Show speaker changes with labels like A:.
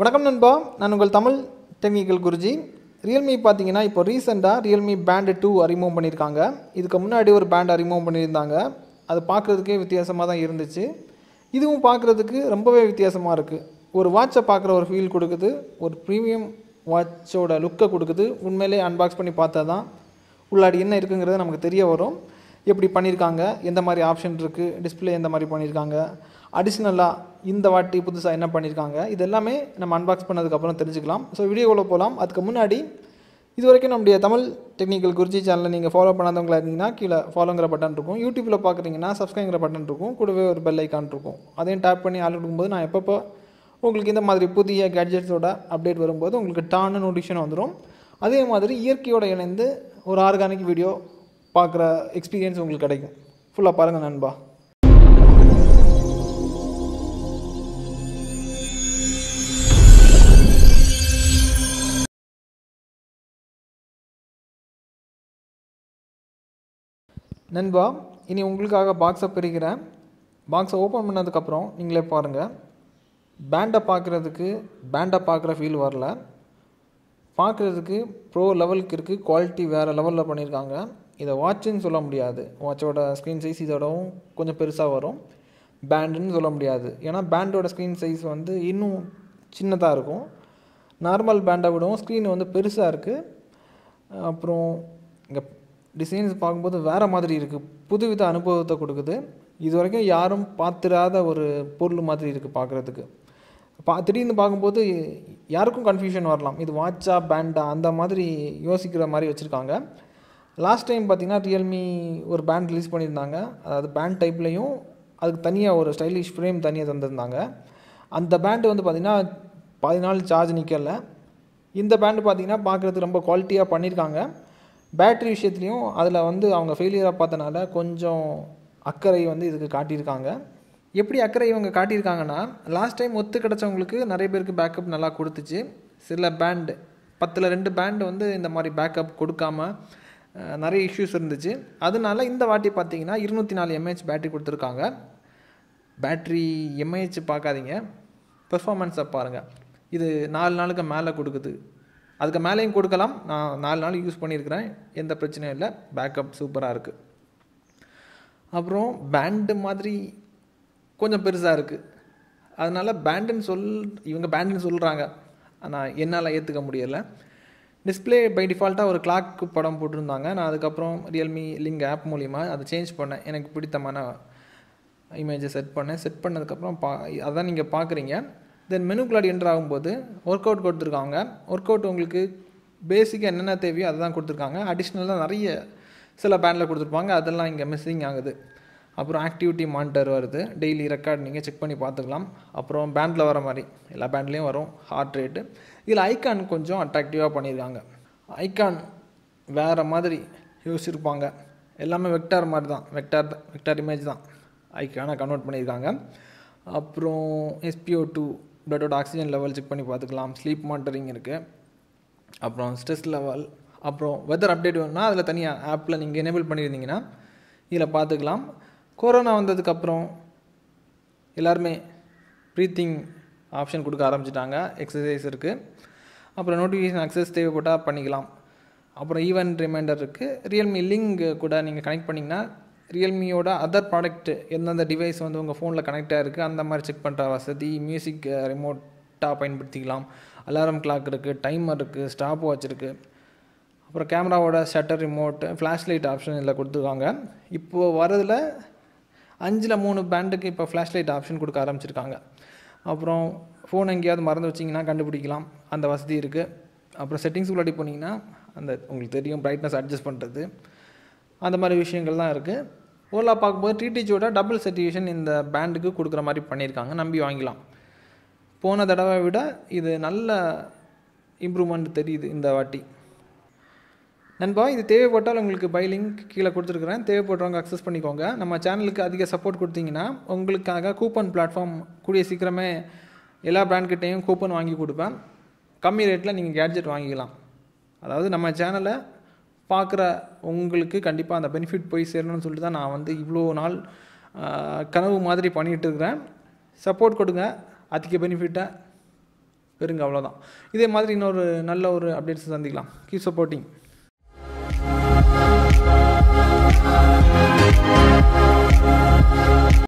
A: வணக்கம் நண்பா நான் உங்கள் தமிழ் டெக்னிக்கல் குருஜி ரியல்மி பார்த்தீங்கன்னா இப்போ ரீசெண்டாக ரியல்மி பேண்டு டூ அறிமுகம் பண்ணியிருக்காங்க இதுக்கு முன்னாடி ஒரு பேண்ட் அறிமுகம் பண்ணியிருந்தாங்க அது பார்க்குறதுக்கே வித்தியாசமாக தான் இருந்துச்சு இதுவும் பார்க்குறதுக்கு ரொம்பவே வித்தியாசமாக இருக்குது ஒரு வாட்சை பார்க்குற ஒரு ஃபீல் கொடுக்குது ஒரு ப்ரீமியம் வாட்சோட லுக்கை கொடுக்குது உண்மையிலே அன்பாக்ஸ் பண்ணி பார்த்தா தான் உள்ளாடி என்ன இருக்குங்கிறது நமக்கு தெரிய வரும் எப்படி பண்ணியிருக்காங்க எந்த மாதிரி ஆப்ஷன் இருக்குது டிஸ்பிளே எந்த மாதிரி பண்ணியிருக்காங்க அடிஷ்னலாக இந்த வாட்டி புதுசாக என்ன பண்ணியிருக்காங்க இது எல்லாமே நம்ம அன்பாக்ஸ் பண்ணதுக்கப்புறம் தெரிஞ்சுக்கலாம் ஸோ வீடியோவில் போகலாம் அதுக்கு முன்னாடி இது வரைக்கும் நம்முடைய தமிழ் டெக்னிக்கல் குருஜி சேனலில் நீங்கள் ஃபாலோ பண்ணாதவங்களா இருந்தீங்கன்னா கீழே ஃபாலோங்கிற பட்டன் இருக்கும் யூடியூப்பில் பார்க்குறீங்கன்னா சப்ஸ்கிரைங்கிற பட்டன் இருக்கும் கூடவே ஒரு பெல் ஐக்கான் இருக்கும் அதையும் டேப் பண்ணி ஆள் கொடுக்கும்போது நான் எப்பப்போ உங்களுக்கு இந்த மாதிரி புதிய கேட்ஜெட்ஸோட அப்டேட் வரும்போது உங்களுக்கு டான்னு நோட்டிஃபிகேஷன் வந்துடும் அதே மாதிரி இயற்கையோட இணைந்து ஒரு ஆர்கானிக் வீடியோ பார்க்குற எக்ஸ்பீரியன்ஸ் உங்களுக்கு கிடைக்கும் ஃபுல்லாக பாருங்கள் நண்பா நண்பா இனி உங்களுக்காக பாக்ஸை பிரிக்கிறேன் பாக்ஸை ஓப்பன் பண்ணதுக்கப்புறம் நீங்களே பாருங்கள் பேண்டை பார்க்குறதுக்கு பேண்டை பார்க்குற ஃபீல் வரல பார்க்குறதுக்கு ப்ரோ லெவலுக்கு இருக்குது குவாலிட்டி வேறு லெவலில் பண்ணியிருக்காங்க இதை வாட்சுன்னு சொல்ல முடியாது வாட்சோட ஸ்க்ரீன் சைஸ் இதோடவும் கொஞ்சம் பெருசாக வரும் பேண்டுன்னு சொல்ல முடியாது ஏன்னா பேண்டோட ஸ்க்ரீன் சைஸ் வந்து இன்னும் சின்னதாக இருக்கும் நார்மல் பேண்டை விடவும் ஸ்க்ரீன் வந்து பெருசாக இருக்குது அப்புறம் இங்கே டிசைன்ஸ் பார்க்கும்போது வேறு மாதிரி இருக்குது புதுவித அனுபவத்தை கொடுக்குது இது வரைக்கும் யாரும் பார்த்துடாத ஒரு பொருள் மாதிரி இருக்குது பார்க்குறதுக்கு பா திடீர்னு பார்க்கும்போது யாருக்கும் கன்ஃபியூஷன் வரலாம் இது வாட்சா பேண்டா அந்த மாதிரி யோசிக்கிற மாதிரி வச்சுருக்காங்க லாஸ்ட் டைம் பார்த்திங்கன்னா ரியல்மி ஒரு பேண்ட் ரிலீஸ் பண்ணியிருந்தாங்க அதாவது பேண்ட் டைப்லேயும் அதுக்கு தனியாக ஒரு ஸ்டைலிஷ் ஃப்ரேம் தனியாக தந்திருந்தாங்க அந்த பேண்டு வந்து பார்த்திங்கன்னா பதினாலு சார்ஜ் நிற்கலை இந்த பேண்டு பார்த்திங்கன்னா பார்க்குறதுக்கு ரொம்ப குவாலிட்டியாக பண்ணியிருக்காங்க பேட்ரி விஷயத்துலையும் அதில் வந்து அவங்க ஃபெயிலியராக பார்த்தனால கொஞ்சம் அக்கறை வந்து இதுக்கு காட்டியிருக்காங்க எப்படி அக்கறை இவங்க காட்டியிருக்காங்கன்னா லாஸ்ட் டைம் ஒத்து கிடச்சவங்களுக்கு நிறைய பேருக்கு பேக்கப் நல்லா கொடுத்துச்சு சில பேண்டு பத்தில் ரெண்டு பேண்டு வந்து இந்த மாதிரி பேக்கப் கொடுக்காம நிறைய இஷ்யூஸ் இருந்துச்சு அதனால இந்த வாட்டி பார்த்தீங்கன்னா இருநூற்றி நாலு எம்ஏஹெச் பேட்ரி கொடுத்துருக்காங்க பேட்ரி எம்ஏஹெச் பார்க்காதீங்க பெர்ஃபார்மன்ஸை பாருங்கள் இது நாலு நாளுக்கு மேலே கொடுக்குது அதுக்கு மேலேயும் கொடுக்கலாம் நான் நாலு நாள் யூஸ் பண்ணியிருக்கிறேன் எந்த பிரச்சனையும் இல்லை பேக்கப் சூப்பராக இருக்குது அப்புறம் பேண்டு மாதிரி கொஞ்சம் பெருசாக இருக்குது அதனால் பேண்டுன்னு சொல் இவங்க பேண்டுன்னு சொல்கிறாங்க ஆனால் என்னால் ஏற்றுக்க முடியலை டிஸ்பிளே பை டிஃபால்ட்டாக ஒரு கிளாக்கு படம் போட்டிருந்தாங்க நான் அதுக்கப்புறம் ரியல்மி லிங்க் ஆப் மூலிமா அதை சேஞ்ச் பண்ணேன் எனக்கு பிடித்தமான இமேஜை செட் பண்ணேன் செட் பண்ணதுக்கப்புறம் பா அதான் நீங்கள் பார்க்குறீங்க தென் கிளாட் என்ட்ரு ஆகும்போது ஒர்க் அவுட் கொடுத்துருக்காங்க ஒர்க் அவுட் உங்களுக்கு பேசிக்காக என்னென்ன தேவையோ அதை தான் கொடுத்துருக்காங்க அடிஷ்னலாக நிறைய சில பேனில் கொடுத்துருப்பாங்க அதெல்லாம் இங்கே மிஸ்ஸிங் ஆகுது அப்புறம் ஆக்டிவிட்டி மானிட்டர் வருது டெய்லி ரெக்கார்ட் நீங்கள் செக் பண்ணி பார்த்துக்கலாம் அப்புறம் பேண்டில் வர மாதிரி எல்லா பேண்ட்லேயும் வரும் ஹார்ட் ரேட்டு இதில் ஐக்கான் கொஞ்சம் அட்ராக்டிவாக பண்ணியிருக்காங்க ஐக்கான் வேறு மாதிரி யோசிச்சிருப்பாங்க எல்லாமே வெக்டார் மாதிரி தான் வெக்டார் வெக்டார் இமேஜ் தான் ஐக்கானை கன்வெர்ட் பண்ணியிருக்காங்க அப்புறம் எஸ்பிஓ டூ பிளட்டோட ஆக்சிஜன் லெவல் செக் பண்ணி பார்த்துக்கலாம் ஸ்லீப் மானிட்டரிங் இருக்குது அப்புறம் ஸ்ட்ரெஸ் லெவல் அப்புறம் வெதர் அப்டேட் வேணும்னா அதில் தனியாக ஆப்பில் நீங்கள் எனேபிள் பண்ணியிருந்தீங்கன்னா இதில் பார்த்துக்கலாம் கொரோனா வந்ததுக்கப்புறம் எல்லாருமே ப்ரீத்திங் ஆப்ஷன் கொடுக்க ஆரம்பிச்சிட்டாங்க எக்ஸசைஸ் இருக்குது அப்புறம் நோட்டிஃபிகேஷன் அக்சஸ் தேவைப்பட்டால் பண்ணிக்கலாம் அப்புறம் ஈவெண்ட் ரிமைண்டர் இருக்குது ரியல்மி லிங்க் கூட நீங்கள் கனெக்ட் பண்ணிங்கன்னா ரியல்மியோட அதர் ப்ராடக்ட் எந்தெந்த டிவைஸ் வந்து உங்கள் ஃபோனில் கனெக்டாக இருக்குது அந்த மாதிரி செக் பண்ணுற வசதி மியூசிக் ரிமோட்டாக பயன்படுத்திக்கலாம் அலாரம் கிளாக் இருக்குது டைமர் இருக்குது ஸ்டாப் வாட்ச் இருக்குது அப்புறம் கேமராவோட shutter remote flash light option இதில் கொடுத்துருக்காங்க இப்போது வரதில் அஞ்சில் மூணு பேண்டுக்கு இப்போ ஃப்ளாஷ் லைட் ஆப்ஷன் கொடுக்க ஆரம்பிச்சிருக்காங்க அப்புறம் ஃபோன் எங்கேயாவது மறந்து வச்சிங்கன்னா கண்டுபிடிக்கலாம் அந்த வசதி இருக்குது அப்புறம் செட்டிங்ஸ் உள்ளாடி போனீங்கன்னா அந்த உங்களுக்கு தெரியும் ப்ரைட்னஸ் அட்ஜஸ்ட் பண்ணுறது அந்த மாதிரி விஷயங்கள்லாம் இருக்குது ஓலா பார்க்கும்போது டிடிஜியோட டபுள் சர்டிஃபிகேஷன் இந்த பேண்டுக்கு கொடுக்குற மாதிரி பண்ணியிருக்காங்க நம்பி வாங்கிக்கலாம் போன தடவை விட இது நல்ல இம்ப்ரூவ்மெண்ட் தெரியுது இந்த வாட்டி நண்பா இது தேவைப்பட்டால் உங்களுக்கு பை லிங்க் கீழே கொடுத்துருக்குறேன் தேவைப்படுறவங்க அக்சஸ் பண்ணிக்கோங்க நம்ம சேனலுக்கு அதிக சப்போர்ட் கொடுத்தீங்கன்னா உங்களுக்காக கூப்பன் பிளாட்ஃபார்ம் கூடிய சீக்கிரமே எல்லா பிராண்ட்கிட்டையும் கூப்பன் வாங்கி கொடுப்பேன் கம்மி ரேட்டில் நீங்கள் கேட்ஜெட் வாங்கிக்கலாம் அதாவது நம்ம சேனலை பார்க்குற உங்களுக்கு கண்டிப்பாக அந்த பெனிஃபிட் போய் சேரணும்னு சொல்லிட்டு தான் நான் வந்து இவ்வளோ நாள் கனவு மாதிரி பண்ணிகிட்டு இருக்கிறேன் சப்போர்ட் கொடுங்க அதிக பெனிஃபிட்டை பெருங்க அவ்வளோதான் இதே மாதிரி இன்னொரு நல்ல ஒரு அப்டேட்ஸ் சந்திக்கலாம் கீப் சப்போர்ட்டிங்